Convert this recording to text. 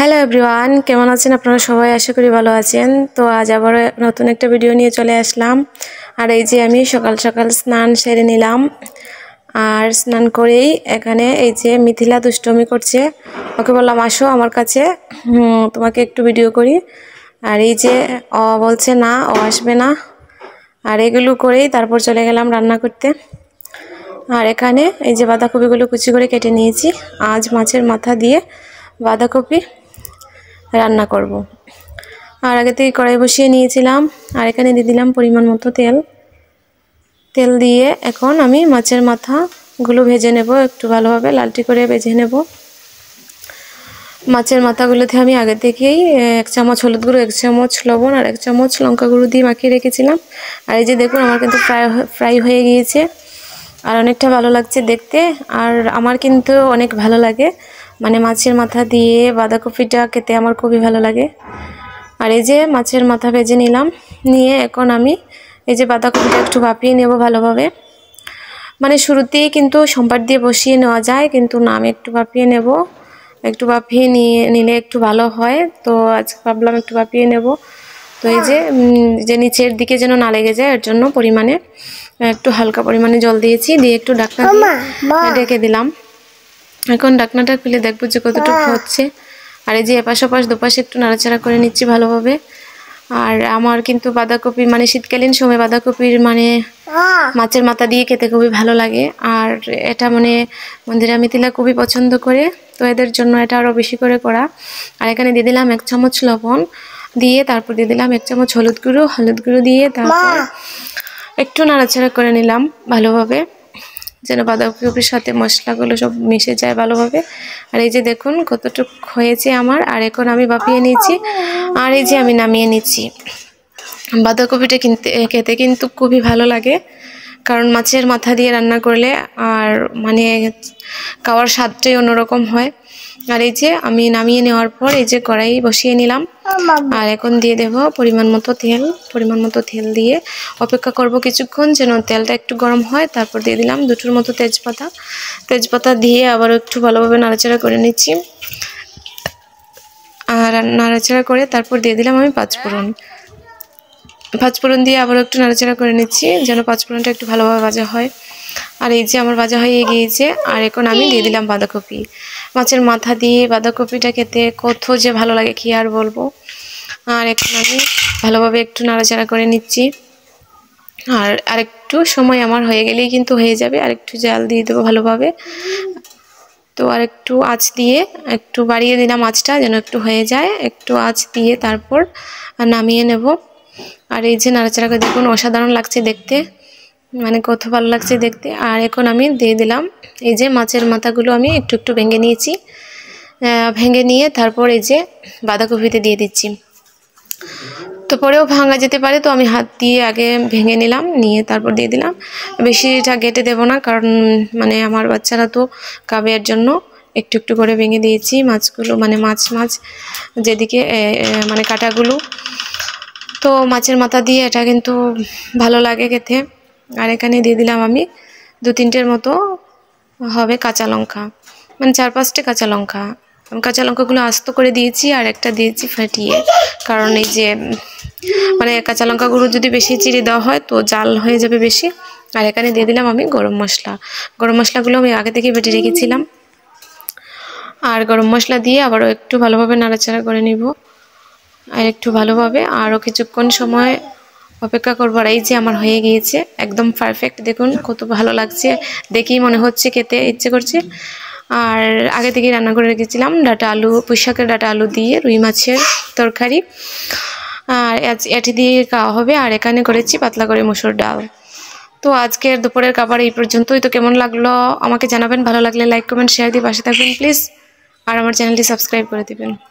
Hello everyone কেমন আছেন আপনারা সবাই আশা করি ভালো আছেন তো আজ আবার নতুন একটা ভিডিও নিয়ে চলে আসলাম আর এই যে আমি সকাল সকাল স্নান সেরে নিলাম আর স্নান করেই এখানে এই যে মিথিলা দুষ্টমি করছে ওকে বললাম আসো আমার কাছে তোমাকে একটু ভিডিও করি আর এই যে ও বলছে না ও আসবে না আর এগুলো করেই তারপর চলে গেলাম রান্না করতে আর এখানে এই যে বাঁধাকপিগুলো কুচি করে কেটে নিয়েছি আজ মাছের মাথা দিয়ে বাঁধাকপি রান্না করব। আর আগে থেকে কড়াই বসিয়ে নিয়েছিলাম আর এখানে দিয়ে দিলাম পরিমাণ মতো তেল তেল দিয়ে এখন আমি মাছের মাথাগুলো ভেজে নেব একটু ভালোভাবে লালটি করে ভেজে নেব মাছের মাথাগুলোতে আমি আগে থেকেই এক চামচ হলুদ গুঁড়ো এক চামচ লবণ আর এক চামচ লঙ্কা গুঁড়ো দিয়ে মাখিয়ে রেখেছিলাম আর এই যে দেখুন আমার কিন্তু ফ্রাই ফ্রাই হয়ে গিয়েছে আর অনেকটা ভালো লাগছে দেখতে আর আমার কিন্তু অনেক ভালো লাগে মানে মাছের মাথা দিয়ে বাঁধাকপিটা খেতে আমার খুবই ভালো লাগে আর এই যে মাছের মাথা ভেজে নিলাম নিয়ে এখন আমি এই যে বাঁধাকপিটা একটু ভাপিয়ে নেব ভালোভাবে মানে শুরুতেই কিন্তু সম্পাট দিয়ে বসিয়ে নেওয়া যায় কিন্তু না আমি একটু ভাপিয়ে নেব একটু ভাপিয়ে নিয়ে নিলে একটু ভালো হয় তো আজকে ভাবলাম একটু ভাপিয়ে নেব তো এই যে যে নিচের দিকে যেন না লেগে যায় এর জন্য পরিমাণে একটু হালকা পরিমাণে জল দিয়েছি দিয়ে একটু ডাক্তার ডেকে দিলাম এখন ডাকনাটা খুলে দেখবো যে কতটুকু হচ্ছে আর এই যে এপাশ ওপাশ দুপাশে একটু নাড়াচাড়া করে নিচ্ছি ভালোভাবে আর আমার কিন্তু বাঁধাকপি মানে শীতকালীন সময় বাঁধাকপির মানে মাছের মাথা দিয়ে খেতে খুবই ভালো লাগে আর এটা মানে মন্দিরা মিথিলা খুবই পছন্দ করে তো এদের জন্য এটা আরও বেশি করে করা আর এখানে দিয়ে দিলাম এক চামচ লবণ দিয়ে তারপর দিয়ে দিলাম এক চামচ হলুদ গুঁড়ো হলুদ গুঁড়ো দিয়ে তারপর একটু নাড়াচাড়া করে নিলাম ভালোভাবে যেন বাঁধাকপির সাথে মশলাগুলো সব মিশে যায় ভালোভাবে আর এই যে দেখুন কতটুকু হয়েছে আমার আর এখন আমি বাপিয়ে নিয়েছি আর এই যে আমি নামিয়ে নিচ্ছি বাঁধাকপিটা কিনতে খেতে কিন্তু খুবই ভালো লাগে কারণ মাছের মাথা দিয়ে রান্না করলে আর মানে খাওয়ার স্বাদটাই অন্যরকম হয় আর এই যে আমি নামিয়ে নেওয়ার পর এই যে কড়াই বসিয়ে নিলাম আর এখন দিয়ে দেব পরিমাণ মতো তেল পরিমাণ মতো তেল দিয়ে অপেক্ষা করব কিছুক্ষণ যেন তেলটা একটু গরম হয় তারপর দিয়ে দিলাম দুটোর মতো তেজপাতা তেজপাতা দিয়ে আবার একটু ভালোভাবে নাড়াচাড়া করে নিচ্ছি আর নাড়াচাড়া করে তারপর দিয়ে দিলাম আমি পাঁচফোড়ন পাঁচফোড়ন দিয়ে আবার একটু নাড়াচাড়া করে নিচ্ছি যেন পাঁচফোড়নটা একটু ভালোভাবে ভাজা হয় আর এই যে আমার ভাজা হয়ে গিয়েছে আর এখন আমি দিয়ে দিলাম বাঁধাকপি মাছের মাথা দিয়ে বাঁধাকপিটা খেতে কত যে ভালো লাগে কি আর বলবো আর এখন আমি ভালোভাবে একটু নাড়াচাড়া করে নিচ্ছি আর আরেকটু সময় আমার হয়ে গেলেই কিন্তু হয়ে যাবে আর একটু জাল দিয়ে দেবো ভালোভাবে তো আর একটু আঁচ দিয়ে একটু বাড়িয়ে দিলাম আঁচটা যেন একটু হয়ে যায় একটু আঁচ দিয়ে তারপর নামিয়ে নেব আর এই যে নাড়াচাড়া করে দেখুন অসাধারণ লাগছে দেখতে মানে কত ভালো লাগছে দেখতে আর এখন আমি দিয়ে দিলাম এই যে মাছের মাথাগুলো আমি একটু একটু ভেঙে নিয়েছি ভেঙে নিয়ে তারপর এই যে বাঁধাকপিতে দিয়ে দিচ্ছি তো পরেও ভাঙা যেতে পারে তো আমি হাত দিয়ে আগে ভেঙে নিলাম নিয়ে তারপর দিয়ে দিলাম বেশিটা গেটে দেব না কারণ মানে আমার বাচ্চারা তো কাবের জন্য একটু একটু করে ভেঙে দিয়েছি মাছগুলো মানে মাছ মাছ যেদিকে মানে কাটাগুলো তো মাছের মাথা দিয়ে এটা কিন্তু ভালো লাগে খেতে আর এখানে দিয়ে দিলাম আমি দু তিনটের মতো হবে কাঁচা লঙ্কা মানে চার পাঁচটা কাঁচা লঙ্কা কাঁচা লঙ্কাগুলো আস্ত করে দিয়েছি আর একটা দিয়েছি ফাটিয়ে কারণ এই যে মানে কাঁচা লঙ্কাগুলো যদি বেশি চিড়ে দেওয়া হয় তো জাল হয়ে যাবে বেশি আর এখানে দিয়ে দিলাম আমি গরম মশলা গরম মশলাগুলো আমি আগে থেকে বেটে রেখেছিলাম আর গরম মশলা দিয়ে আবারও একটু ভালোভাবে নাড়াচাড়া করে নিব আর একটু ভালোভাবে আরও কিছুক্ষণ সময় অপেক্ষা করবার এই যে আমার হয়ে গিয়েছে একদম পারফেক্ট দেখুন কত ভালো লাগছে দেখি মনে হচ্ছে খেতে ইচ্ছে করছে আর আগে থেকেই রান্না করে রেখেছিলাম ডাটা আলু পুঁশাকের ডাটা আলু দিয়ে রুই মাছের তরকারি আর এটি দিয়ে খাওয়া হবে আর এখানে করেছি পাতলা করে মুসুর ডাল তো আজকের দুপুরের খাবার এই পর্যন্তই তো কেমন লাগলো আমাকে জানাবেন ভালো লাগলে লাইক কমেন্ট শেয়ার দিয়ে পাশে থাকবেন প্লিজ আর আমার চ্যানেলটি সাবস্ক্রাইব করে দেবেন